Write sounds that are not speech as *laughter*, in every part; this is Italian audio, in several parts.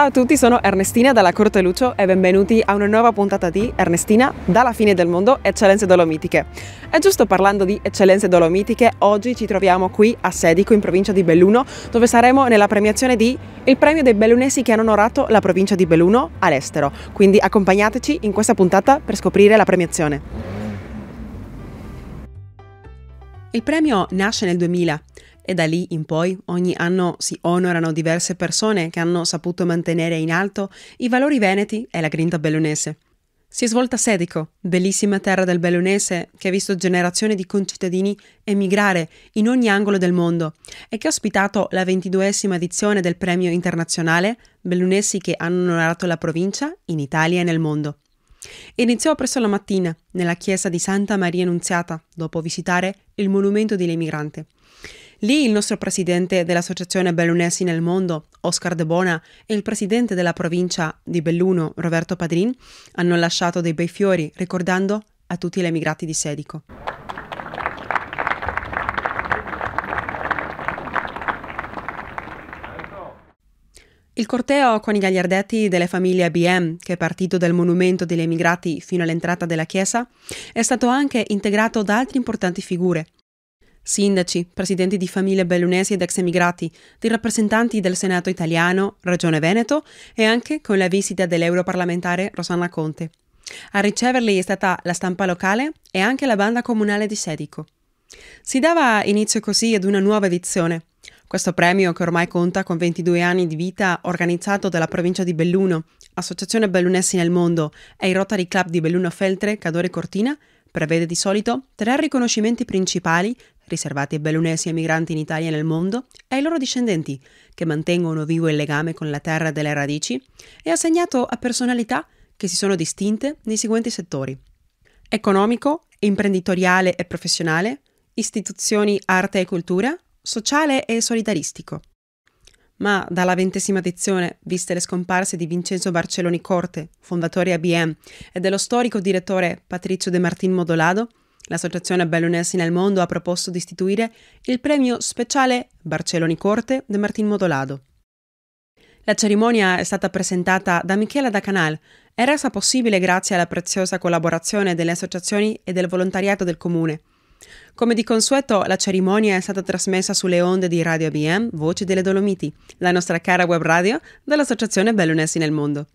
Ciao a tutti, sono Ernestina dalla Corte Lucio e benvenuti a una nuova puntata di Ernestina dalla fine del mondo Eccellenze Dolomitiche. E giusto parlando di Eccellenze Dolomitiche, oggi ci troviamo qui a Sedico in provincia di Belluno, dove saremo nella premiazione di il premio dei bellunesi che hanno onorato la provincia di Belluno all'estero. Quindi accompagnateci in questa puntata per scoprire la premiazione. Il premio nasce nel 2000 e da lì in poi ogni anno si onorano diverse persone che hanno saputo mantenere in alto i valori veneti e la grinta bellunese. Si è svolta Sedico, bellissima terra del Bellunese che ha visto generazioni di concittadini emigrare in ogni angolo del mondo e che ha ospitato la ventiduesima edizione del premio internazionale Bellunesi che hanno onorato la provincia in Italia e nel mondo. Iniziò presso la mattina nella chiesa di Santa Maria Annunziata, dopo visitare il monumento dell'emigrante, Lì il nostro presidente dell'Associazione Bellunesi nel mondo, Oscar De Bona, e il presidente della provincia di Belluno, Roberto Padrin, hanno lasciato dei bei fiori ricordando a tutti gli emigrati di Sedico. Il corteo con i gagliardetti delle famiglie ABM, che è partito dal monumento degli emigrati fino all'entrata della chiesa, è stato anche integrato da altre importanti figure – sindaci, presidenti di famiglie bellunesi ed ex emigrati, di rappresentanti del Senato italiano, Regione Veneto e anche con la visita dell'europarlamentare Rosanna Conte. A riceverli è stata la stampa locale e anche la banda comunale di Sedico. Si dava inizio così ad una nuova edizione. Questo premio, che ormai conta con 22 anni di vita, organizzato dalla provincia di Belluno, Associazione Bellunesi nel Mondo e i Rotary Club di Belluno Feltre, Cadore Cortina, prevede di solito tre riconoscimenti principali riservati ai bellunesi emigranti in Italia e nel mondo, e ai loro discendenti, che mantengono vivo il legame con la terra delle radici, è assegnato a personalità che si sono distinte nei seguenti settori. Economico, imprenditoriale e professionale, istituzioni, arte e cultura, sociale e solidaristico. Ma dalla ventesima edizione, viste le scomparse di Vincenzo Barcelloni Corte, fondatore ABM, e dello storico direttore Patrizio De Martin Modolado, L'associazione Bellunesi nel Mondo ha proposto di istituire il premio speciale Barcelloni Corte de Martin Modolado. La cerimonia è stata presentata da Michela da Canal e resa possibile grazie alla preziosa collaborazione delle associazioni e del volontariato del comune. Come di consueto, la cerimonia è stata trasmessa sulle onde di Radio ABM Voci delle Dolomiti, la nostra cara web radio dell'Associazione Bellunesi nel Mondo.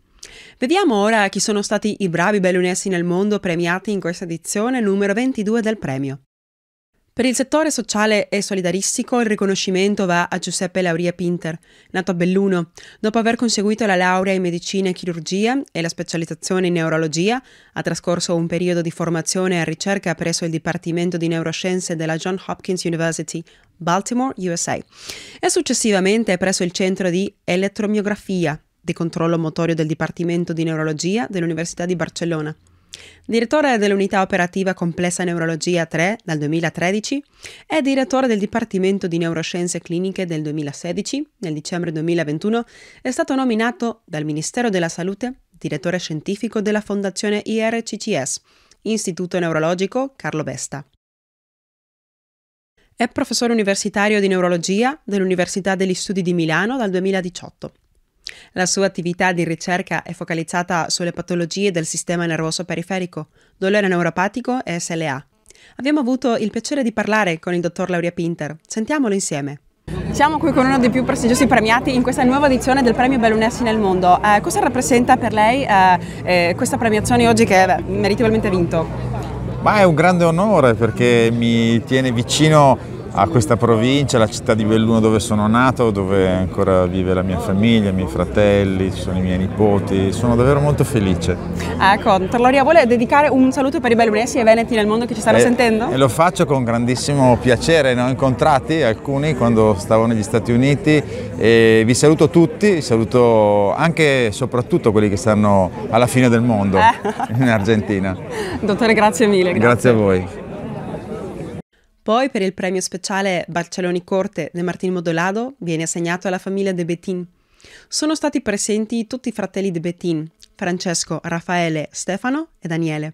Vediamo ora chi sono stati i bravi bellunesi nel mondo premiati in questa edizione numero 22 del premio. Per il settore sociale e solidaristico il riconoscimento va a Giuseppe Lauria Pinter, nato a Belluno. Dopo aver conseguito la laurea in medicina e chirurgia e la specializzazione in neurologia, ha trascorso un periodo di formazione e ricerca presso il Dipartimento di Neuroscienze della Johns Hopkins University, Baltimore, USA, e successivamente presso il Centro di Elettromiografia di controllo motorio del Dipartimento di Neurologia dell'Università di Barcellona. Direttore dell'unità operativa complessa Neurologia 3 dal 2013, è direttore del Dipartimento di Neuroscienze Cliniche del 2016. Nel dicembre 2021 è stato nominato dal Ministero della Salute direttore scientifico della Fondazione IRCCS, Istituto Neurologico Carlo Vesta. È professore universitario di neurologia dell'Università degli Studi di Milano dal 2018. La sua attività di ricerca è focalizzata sulle patologie del sistema nervoso periferico, dolore neuropatico e SLA. Abbiamo avuto il piacere di parlare con il dottor Lauria Pinter. Sentiamolo insieme. Siamo qui con uno dei più prestigiosi premiati in questa nuova edizione del premio Bellunessi nel mondo. Eh, cosa rappresenta per lei eh, eh, questa premiazione oggi che è meritevolmente vinto? Ma è un grande onore perché mi tiene vicino a questa provincia, la città di Belluno dove sono nato, dove ancora vive la mia famiglia, i miei fratelli, ci sono i miei nipoti, sono davvero molto felice. Ecco, Terloria vuole dedicare un saluto per i bellunesi e veneti nel mondo che ci stanno e, sentendo? E lo faccio con grandissimo piacere, ne ho incontrati alcuni quando stavo negli Stati Uniti e vi saluto tutti, saluto anche e soprattutto quelli che stanno alla fine del mondo eh. in Argentina. *laughs* Dottore, grazie mille. grazie, grazie a voi. Poi per il premio speciale Barcelloni Corte de Martin Modolado viene assegnato alla famiglia De Bettin. Sono stati presenti tutti i fratelli De Bettin, Francesco, Raffaele, Stefano e Daniele.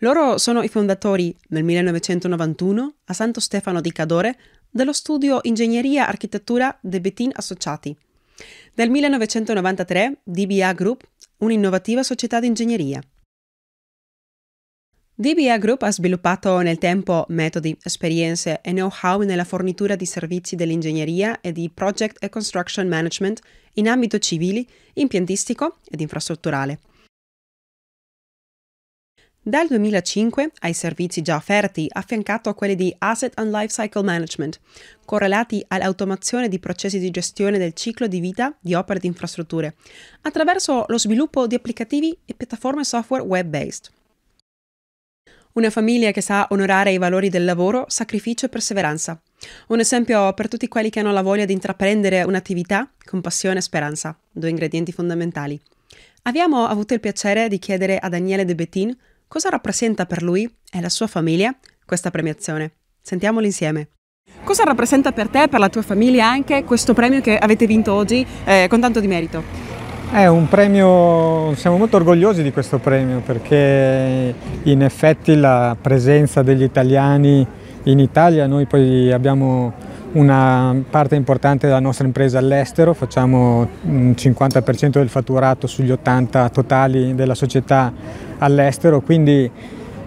Loro sono i fondatori nel 1991 a Santo Stefano di Cadore dello studio Ingegneria Architettura De Bettin Associati. Nel 1993 DBA Group, un'innovativa società di ingegneria. DBA Group ha sviluppato nel tempo metodi, esperienze e know-how nella fornitura di servizi dell'ingegneria e di project e construction management in ambito civili, impiantistico ed infrastrutturale. Dal 2005 ai servizi già offerti affiancato a quelli di Asset and Lifecycle Management, correlati all'automazione di processi di gestione del ciclo di vita di opere di infrastrutture, attraverso lo sviluppo di applicativi e piattaforme software web-based. Una famiglia che sa onorare i valori del lavoro, sacrificio e perseveranza. Un esempio per tutti quelli che hanno la voglia di intraprendere un'attività con passione e speranza, due ingredienti fondamentali. Abbiamo avuto il piacere di chiedere a Daniele De Bettin cosa rappresenta per lui e la sua famiglia questa premiazione. Sentiamolo insieme. Cosa rappresenta per te e per la tua famiglia anche questo premio che avete vinto oggi eh, con tanto di merito? È un premio, siamo molto orgogliosi di questo premio perché in effetti la presenza degli italiani in Italia, noi poi abbiamo una parte importante della nostra impresa all'estero, facciamo un 50% del fatturato sugli 80 totali della società all'estero, quindi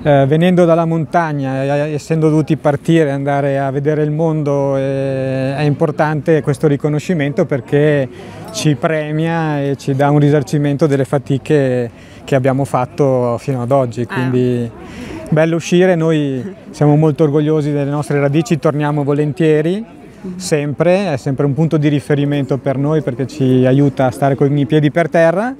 eh, venendo dalla montagna, eh, essendo dovuti partire e andare a vedere il mondo, eh, è importante questo riconoscimento perché ci premia e ci dà un risarcimento delle fatiche che abbiamo fatto fino ad oggi. Ah. Quindi bello uscire, noi siamo molto orgogliosi delle nostre radici, torniamo volentieri sempre, è sempre un punto di riferimento per noi perché ci aiuta a stare con i piedi per terra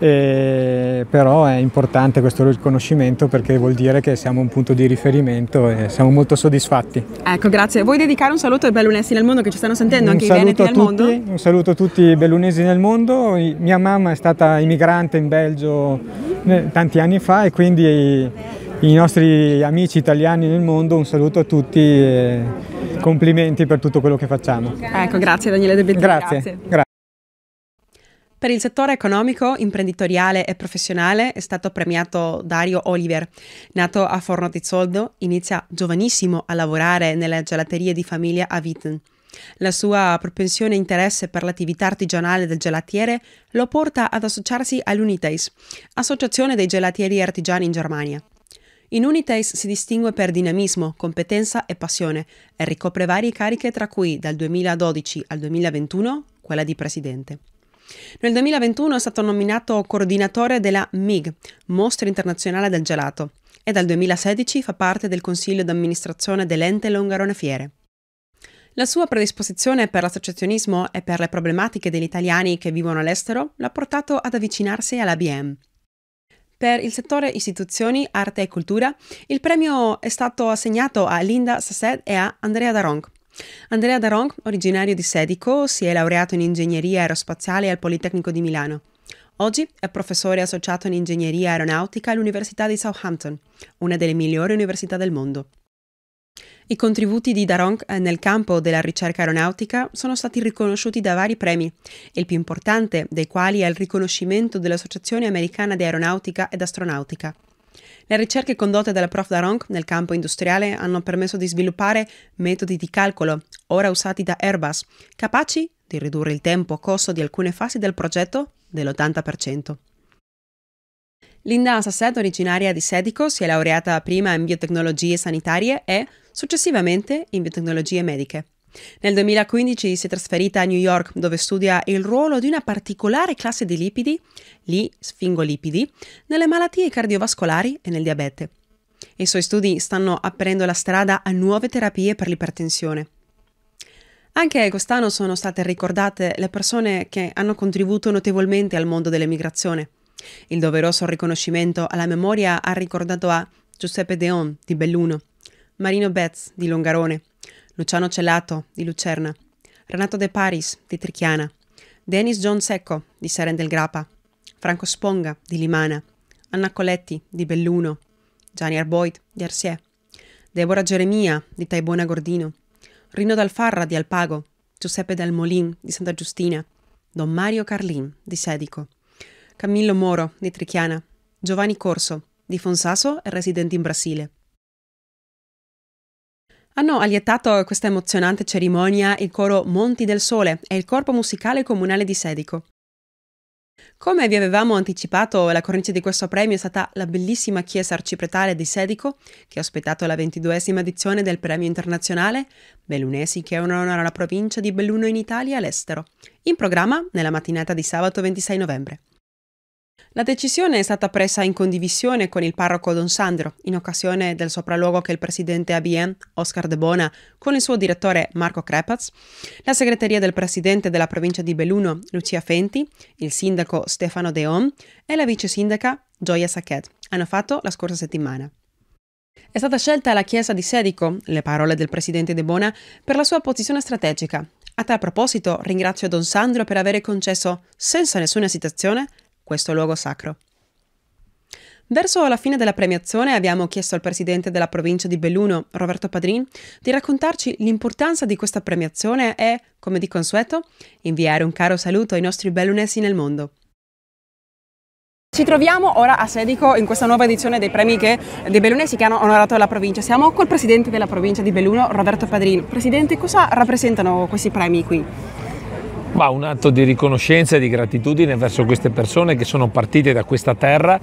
e, eh, però è importante questo riconoscimento perché vuol dire che siamo un punto di riferimento e siamo molto soddisfatti. Ecco, grazie. Vuoi dedicare un saluto ai bellunesi nel mondo che ci stanno sentendo, anche un anche i veneti nel tutti, mondo? Un saluto a tutti i bellunesi nel mondo. Mia mamma è stata immigrante in Belgio eh, tanti anni fa e quindi i nostri amici italiani nel mondo, un saluto a tutti e complimenti per tutto quello che facciamo. Ecco, grazie Daniele De Bettini. grazie. grazie. Per il settore economico, imprenditoriale e professionale è stato premiato Dario Oliver. Nato a Forno di Soldo, inizia giovanissimo a lavorare nelle gelaterie di famiglia a Witten. La sua propensione e interesse per l'attività artigianale del gelatiere lo porta ad associarsi all'Unites, associazione dei gelatieri artigiani in Germania. In Unites si distingue per dinamismo, competenza e passione e ricopre varie cariche tra cui dal 2012 al 2021 quella di presidente. Nel 2021 è stato nominato coordinatore della MIG, Mostra Internazionale del Gelato, e dal 2016 fa parte del consiglio d'amministrazione dell'ente Longarone Fiere. La sua predisposizione per l'associazionismo e per le problematiche degli italiani che vivono all'estero l'ha portato ad avvicinarsi alla BM. Per il settore istituzioni, arte e cultura, il premio è stato assegnato a Linda Sassed e a Andrea Daronc, Andrea Daron, originario di Sedico, si è laureato in ingegneria aerospaziale al Politecnico di Milano. Oggi è professore associato in ingegneria aeronautica all'Università di Southampton, una delle migliori università del mondo. I contributi di Daronk eh, nel campo della ricerca aeronautica sono stati riconosciuti da vari premi, il più importante dei quali è il riconoscimento dell'Associazione Americana di Aeronautica ed Astronautica. Le ricerche condotte dalla Prof. Daronk nel campo industriale hanno permesso di sviluppare metodi di calcolo, ora usati da Airbus, capaci di ridurre il tempo a costo di alcune fasi del progetto dell'80%. Linda Assasset, originaria di Sedico, si è laureata prima in biotecnologie sanitarie e successivamente in biotecnologie mediche. Nel 2015 si è trasferita a New York dove studia il ruolo di una particolare classe di lipidi, gli sfingolipidi, nelle malattie cardiovascolari e nel diabete. I suoi studi stanno aprendo la strada a nuove terapie per l'ipertensione. Anche quest'anno sono state ricordate le persone che hanno contribuito notevolmente al mondo dell'emigrazione. Il doveroso riconoscimento alla memoria ha ricordato a Giuseppe Deon di Belluno, Marino Betz di Longarone, Luciano Celato di Lucerna, Renato De Paris di Trichiana, Dennis John Secco di Seren del Grappa, Franco Sponga di Limana, Anna Coletti di Belluno, Gianni Arboit di Arsiè, Deborah Geremia di Taibona Gordino, Rino Dalfarra di Alpago, Giuseppe Del Molin di Santa Giustina, Don Mario Carlin di Sedico, Camillo Moro di Trichiana, Giovanni Corso di Fonsaso e residente in Brasile, hanno allietato questa emozionante cerimonia il coro Monti del Sole e il corpo musicale comunale di Sedico. Come vi avevamo anticipato, la cornice di questo premio è stata la bellissima chiesa arcipretale di Sedico, che ha ospitato la ventiduesima edizione del premio internazionale Bellunesi che è un'onore alla provincia di Belluno in Italia e all'estero, in programma nella mattinata di sabato 26 novembre. La decisione è stata presa in condivisione con il parroco Don Sandro, in occasione del sopralluogo che il presidente ABN, Oscar De Bona, con il suo direttore Marco Crepaz, la segreteria del presidente della provincia di Belluno, Lucia Fenti, il sindaco Stefano Deon e la vice sindaca Gioia Sacchet hanno fatto la scorsa settimana. È stata scelta la chiesa di Sedico, le parole del presidente De Bona, per la sua posizione strategica. A tal proposito ringrazio Don Sandro per aver concesso, senza nessuna esitazione, questo luogo sacro. Verso la fine della premiazione abbiamo chiesto al presidente della provincia di Belluno, Roberto Padrin, di raccontarci l'importanza di questa premiazione e, come di consueto, inviare un caro saluto ai nostri bellunesi nel mondo. Ci troviamo ora a Sedico in questa nuova edizione dei premi che, dei bellunesi che hanno onorato la provincia. Siamo col presidente della provincia di Belluno, Roberto Padrin. Presidente, cosa rappresentano questi premi qui? Ma un atto di riconoscenza e di gratitudine verso queste persone che sono partite da questa terra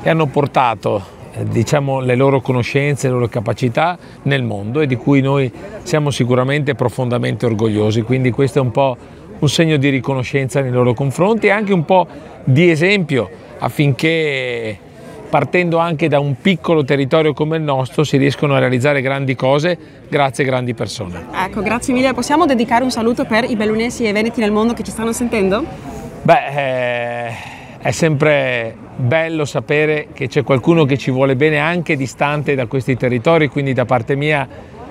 e hanno portato eh, diciamo, le loro conoscenze, le loro capacità nel mondo e di cui noi siamo sicuramente profondamente orgogliosi. Quindi questo è un po' un segno di riconoscenza nei loro confronti e anche un po' di esempio affinché partendo anche da un piccolo territorio come il nostro si riescono a realizzare grandi cose grazie a grandi persone. Ecco, grazie mille. Possiamo dedicare un saluto per i bellunesi e i veneti nel mondo che ci stanno sentendo? Beh, eh, è sempre bello sapere che c'è qualcuno che ci vuole bene anche distante da questi territori, quindi da parte mia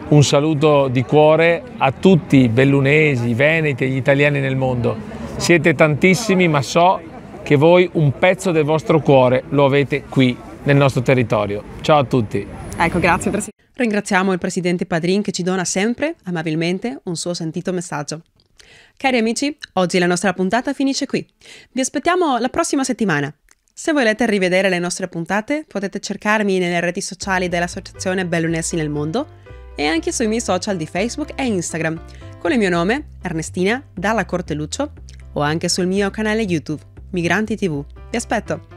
un saluto di cuore a tutti i bellunesi, i veneti e gli italiani nel mondo. Siete tantissimi, ma so che voi un pezzo del vostro cuore lo avete qui nel nostro territorio. Ciao a tutti. Ecco, grazie Presidente. Ringraziamo il Presidente Padrin che ci dona sempre, amabilmente, un suo sentito messaggio. Cari amici, oggi la nostra puntata finisce qui. Vi aspettiamo la prossima settimana. Se volete rivedere le nostre puntate, potete cercarmi nelle reti sociali dell'Associazione Bellunessi nel Mondo e anche sui miei social di Facebook e Instagram, con il mio nome, Ernestina Dalla Corteluccio, o anche sul mio canale YouTube. Migranti TV. Vi aspetto.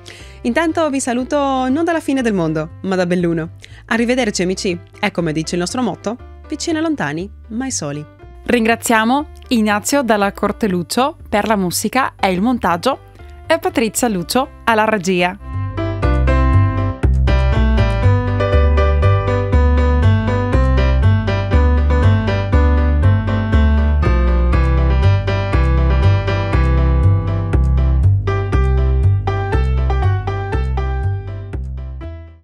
Intanto vi saluto non dalla fine del mondo, ma da Belluno. Arrivederci amici, è come dice il nostro motto, vicini e lontani, mai soli. Ringraziamo Ignazio dalla Corte Lucio per la musica e il montaggio e Patrizia Lucio alla regia.